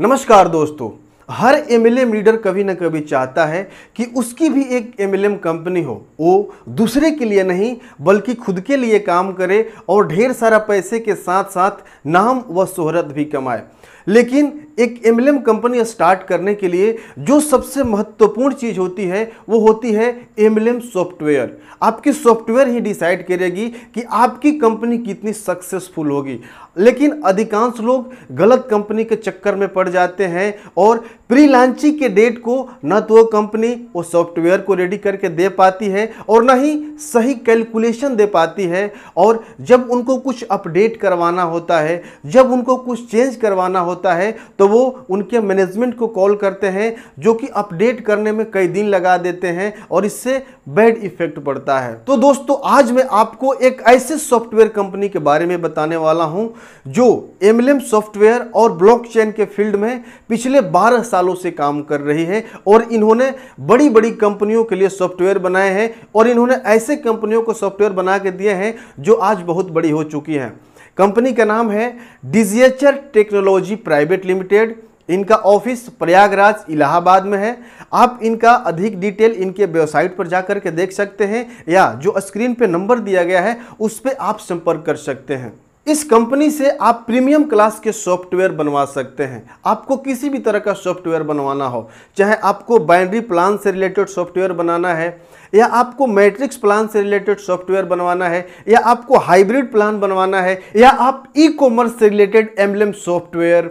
नमस्कार दोस्तों हर MLM leader कभी ना कभी चाहता है कि उसकी भी एक एमएलएम कंपनी हो वो दूसरे के लिए नहीं बल्कि खुद के लिए काम करे और ढेर सारा पैसे के साथ साथ नाम व शोहरत भी कमाए लेकिन एक एम कंपनी स्टार्ट करने के लिए जो सबसे महत्वपूर्ण चीज़ होती है वो होती है एम सॉफ्टवेयर आपकी सॉफ्टवेयर ही डिसाइड करेगी कि आपकी कंपनी कितनी सक्सेसफुल होगी लेकिन अधिकांश लोग गलत कंपनी के चक्कर में पड़ जाते हैं और प्री लॉन्चिंग के डेट को न तो कंपनी वो सॉफ्टवेयर को रेडी करके दे पाती है और न ही सही कैलकुलेशन दे पाती है और जब उनको कुछ अपडेट करवाना होता है जब उनको कुछ चेंज करवाना होता है तो वो उनके मैनेजमेंट को कॉल करते हैं जो कि अपडेट करने में कई दिन लगा देते हैं और इससे बैड इफेक्ट पड़ता है तो दोस्तों आज मैं आपको एक ऐसे सॉफ्टवेयर कंपनी के बारे में बताने वाला हूँ जो एम सॉफ्टवेयर और ब्लॉक के फील्ड में पिछले बारह साल सालों से काम कर रही है और इन्होंने बड़ी बड़ी कंपनियों के लिए सॉफ्टवेयर बनाए हैं और इन्होंने ऐसे कंपनियों को सॉफ्टवेयर बना के दिए हैं जो आज बहुत बड़ी हो चुकी हैं कंपनी का नाम है डिजिएचर टेक्नोलॉजी प्राइवेट लिमिटेड इनका ऑफिस प्रयागराज इलाहाबाद में है आप इनका अधिक डिटेल इनके वेबसाइट पर जा करके देख सकते हैं या जो स्क्रीन पे नंबर दिया गया है उस पर आप संपर्क कर सकते हैं इस कंपनी से आप प्रीमियम क्लास के सॉफ्टवेयर बनवा सकते हैं आपको किसी भी तरह का सॉफ्टवेयर बनवाना हो चाहे आपको बाइनरी प्लान से रिलेटेड सॉफ्टवेयर बनाना है या आपको मैट्रिक्स प्लान से रिलेटेड सॉफ्टवेयर बनवाना है या आपको हाइब्रिड प्लान बनवाना है या आप ई कॉमर्स से related MLM software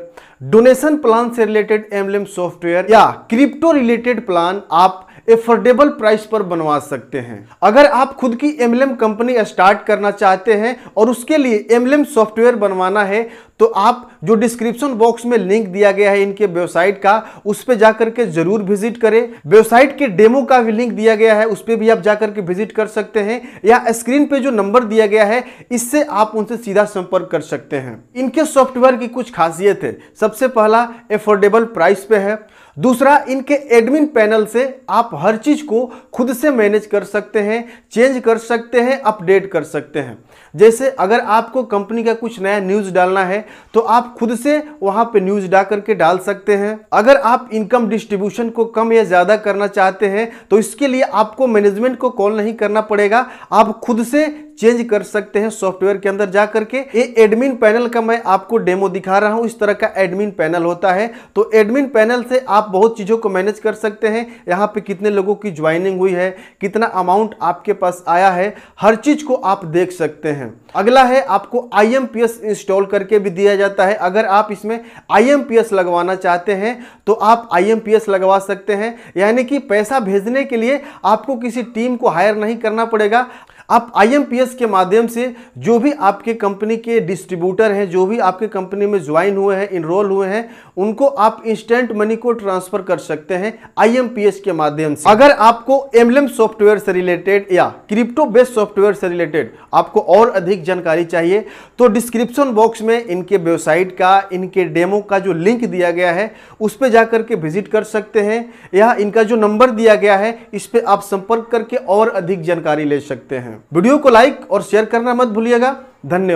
donation plan से रिलेटेड एमलेम सॉफ्टवेयर या क्रिप्टो रिलेटेड प्लान आप एफोर्डेबल प्राइस पर बनवा सकते हैं अगर आप खुद की एमएलएम कंपनी स्टार्ट करना चाहते हैं और उसके लिए एमएलएम सॉफ्टवेयर बनवाना है तो आप जो डिस्क्रिप्शन बॉक्स में लिंक दिया गया है इनके वेबसाइट का उस पर जाकर के जरूर विजिट करें वेबसाइट के डेमो का भी लिंक दिया गया है उस पर भी आप जाकर के विजिट कर सकते हैं या स्क्रीन पे जो नंबर दिया गया है इससे आप उनसे सीधा संपर्क कर सकते हैं इनके सॉफ्टवेयर की कुछ खासियत है सबसे पहला एफोर्डेबल प्राइस पे है दूसरा इनके एडमिन पैनल से आप हर चीज़ को खुद से मैनेज कर सकते हैं चेंज कर सकते हैं अपडेट कर सकते हैं जैसे अगर आपको कंपनी का कुछ नया न्यूज़ डालना है तो आप खुद से वहाँ पे न्यूज़ डाल करके डाल सकते हैं अगर आप इनकम डिस्ट्रीब्यूशन को कम या ज़्यादा करना चाहते हैं तो इसके लिए आपको मैनेजमेंट को कॉल नहीं करना पड़ेगा आप खुद से चेंज कर सकते हैं सॉफ्टवेयर के अंदर जा करके ये एडमिन पैनल का मैं आपको डेमो दिखा रहा हूँ इस तरह का एडमिन पैनल होता है तो एडमिन पैनल से आप बहुत चीज़ों को मैनेज कर सकते हैं यहाँ पे कितने लोगों की ज्वाइनिंग हुई है कितना अमाउंट आपके पास आया है हर चीज़ को आप देख सकते हैं अगला है आपको आई इंस्टॉल करके भी दिया जाता है अगर आप इसमें आई लगवाना चाहते हैं तो आप आई लगवा सकते हैं यानी कि पैसा भेजने के लिए आपको किसी टीम को हायर नहीं करना पड़ेगा आप आईएमपीएस के माध्यम से जो भी आपके कंपनी के डिस्ट्रीब्यूटर हैं जो भी आपके कंपनी में ज्वाइन हुए हैं इनरोल हुए हैं उनको आप इंस्टेंट मनी को ट्रांसफर कर सकते हैं आईएमपीएस के माध्यम से अगर आपको एमलम सॉफ्टवेयर से रिलेटेड या क्रिप्टो बेस्ड सॉफ्टवेयर से रिलेटेड आपको और अधिक जानकारी चाहिए तो डिस्क्रिप्शन बॉक्स में इनके वेबसाइट का इनके डेमो का जो लिंक दिया गया है उस पर जा करके विजिट कर सकते हैं या इनका जो नंबर दिया गया है इस पर आप संपर्क करके और अधिक जानकारी ले सकते हैं वीडियो को लाइक और शेयर करना मत भूलिएगा धन्यवाद